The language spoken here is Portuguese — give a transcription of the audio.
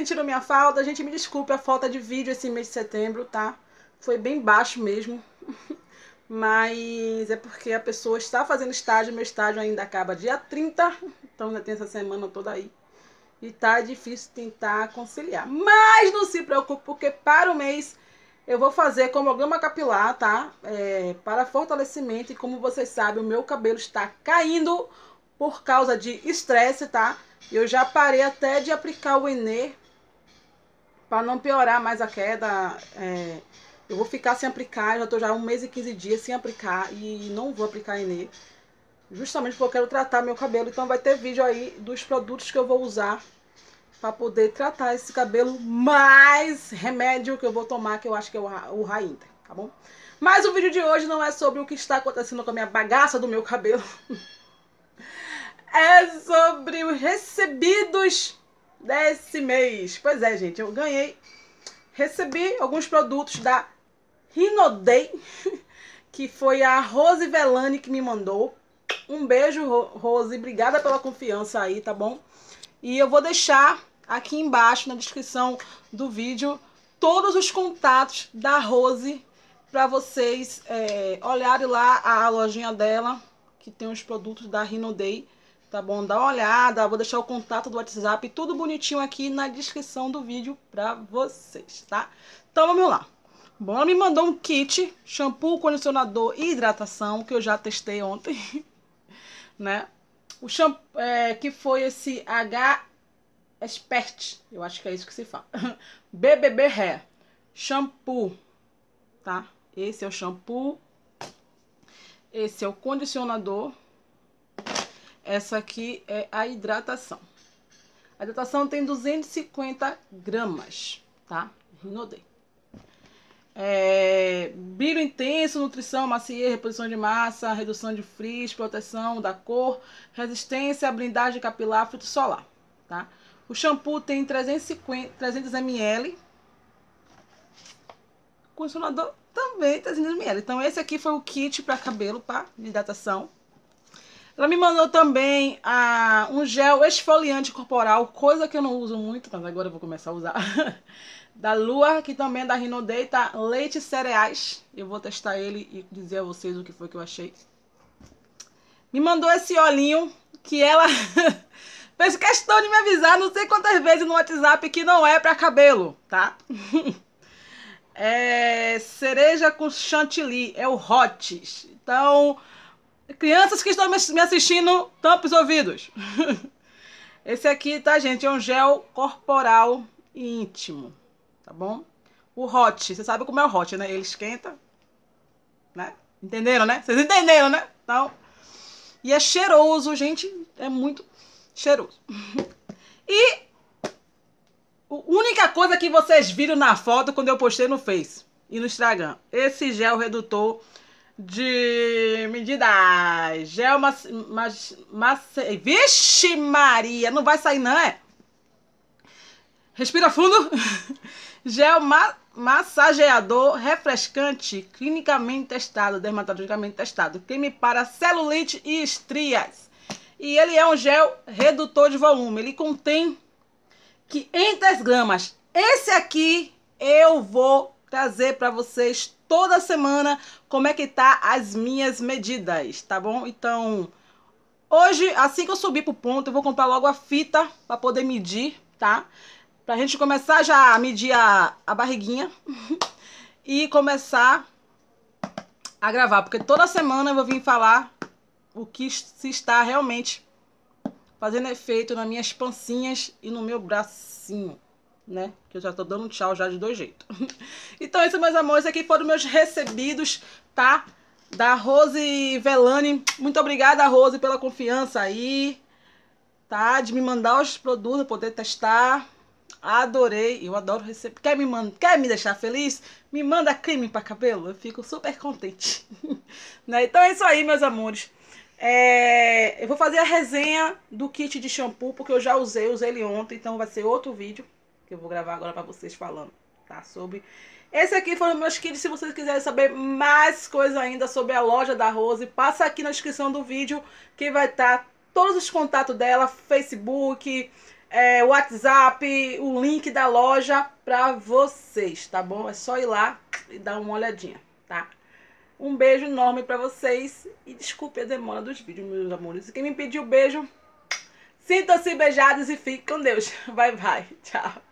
sentiram minha falta, gente, me desculpe a falta de vídeo esse mês de setembro, tá? Foi bem baixo mesmo. Mas é porque a pessoa está fazendo estágio, meu estágio ainda acaba dia 30, então ainda tem essa semana toda aí. E tá difícil tentar conciliar. Mas não se preocupe, porque para o mês eu vou fazer comogama capilar, tá? É, para fortalecimento. E como vocês sabem, o meu cabelo está caindo por causa de estresse, tá? Eu já parei até de aplicar o Enê para não piorar mais a queda, é, eu vou ficar sem aplicar, já tô já um mês e 15 dias sem aplicar e não vou aplicar nele. Justamente porque eu quero tratar meu cabelo, então vai ter vídeo aí dos produtos que eu vou usar para poder tratar esse cabelo, mais remédio que eu vou tomar, que eu acho que é o Rainter, tá bom? Mas o vídeo de hoje não é sobre o que está acontecendo com a minha bagaça do meu cabelo. é sobre os recebidos desse mês. Pois é, gente, eu ganhei, recebi alguns produtos da Rinodei, que foi a Rose Velani que me mandou. Um beijo, Rose. Obrigada pela confiança aí, tá bom? E eu vou deixar aqui embaixo na descrição do vídeo todos os contatos da Rose para vocês é, olharem lá a lojinha dela, que tem os produtos da Rino Day. Tá bom? Dá uma olhada, vou deixar o contato do WhatsApp, tudo bonitinho aqui na descrição do vídeo pra vocês, tá? Então vamos lá. Bom, ela me mandou um kit, shampoo, condicionador e hidratação, que eu já testei ontem, né? O shampoo, é, que foi esse H Expert, eu acho que é isso que se fala. BBB Hair, shampoo, tá? Esse é o shampoo, esse é o condicionador, essa aqui é a hidratação. A hidratação tem 250 gramas, tá? Rinodê. É, brilho intenso, nutrição, maciez, reposição de massa, redução de frizz, proteção da cor, resistência, blindagem capilar, filtro solar, tá? O shampoo tem 350, 300 ml. O condicionador também 300 ml. Então esse aqui foi o kit para cabelo, para tá? hidratação. Ela me mandou também ah, um gel esfoliante corporal, coisa que eu não uso muito, mas agora eu vou começar a usar. da Lua, que também é da Rinodei, tá? Leite cereais. Eu vou testar ele e dizer a vocês o que foi que eu achei. Me mandou esse olhinho que ela fez questão de me avisar não sei quantas vezes no WhatsApp que não é para cabelo, tá? é cereja com chantilly, é o Hotes. Então, Crianças que estão me assistindo, tampa os ouvidos. Esse aqui, tá, gente? É um gel corporal íntimo, tá bom? O hot, você sabe como é o hot, né? Ele esquenta, né? Entenderam, né? Vocês entenderam, né? Então, e é cheiroso, gente. É muito cheiroso. E a única coisa que vocês viram na foto quando eu postei no Face e no Instagram. Esse gel redutor de medidas geomas... Mas... Mas... Vixe Maria, não vai sair não, é? Respira fundo. Gel ma massageador refrescante, clinicamente testado, dermatologicamente testado. Creme para celulite e estrias. E ele é um gel redutor de volume. Ele contém 500 gramas. Esse aqui eu vou trazer para vocês toda semana como é que tá as minhas medidas, tá bom? Então, hoje, assim que eu subir pro ponto, eu vou comprar logo a fita para poder medir, tá? Pra gente começar já a medir a, a barriguinha e começar a gravar, porque toda semana eu vou vir falar o que se está realmente fazendo efeito nas minhas pancinhas e no meu bracinho né? Que eu já tô dando tchau já de dois jeitos. então, isso, meus amores, aqui foram meus recebidos, tá? Da Rose Velani. Muito obrigada, Rose, pela confiança aí, tá? De me mandar os produtos, poder testar. Adorei, eu adoro receber. Quer me, quer me deixar feliz? Me manda creme para cabelo, eu fico super contente. né? Então é isso aí, meus amores. É... eu vou fazer a resenha do kit de shampoo, porque eu já usei, usei ele ontem, então vai ser outro vídeo que eu vou gravar agora para vocês falando, tá? Sobre. Esse aqui foram meus kits. Se vocês quiserem saber mais coisa ainda sobre a loja da Rose, passa aqui na descrição do vídeo que vai estar tá todos os contatos dela, Facebook, é, WhatsApp, o link da loja para vocês, tá bom? É só ir lá e dar uma olhadinha, tá? Um beijo enorme para vocês e desculpe a demora dos vídeos, meus amores. quem me pediu beijo, sintam-se beijados e fiquem com Deus. Vai, vai. Tchau.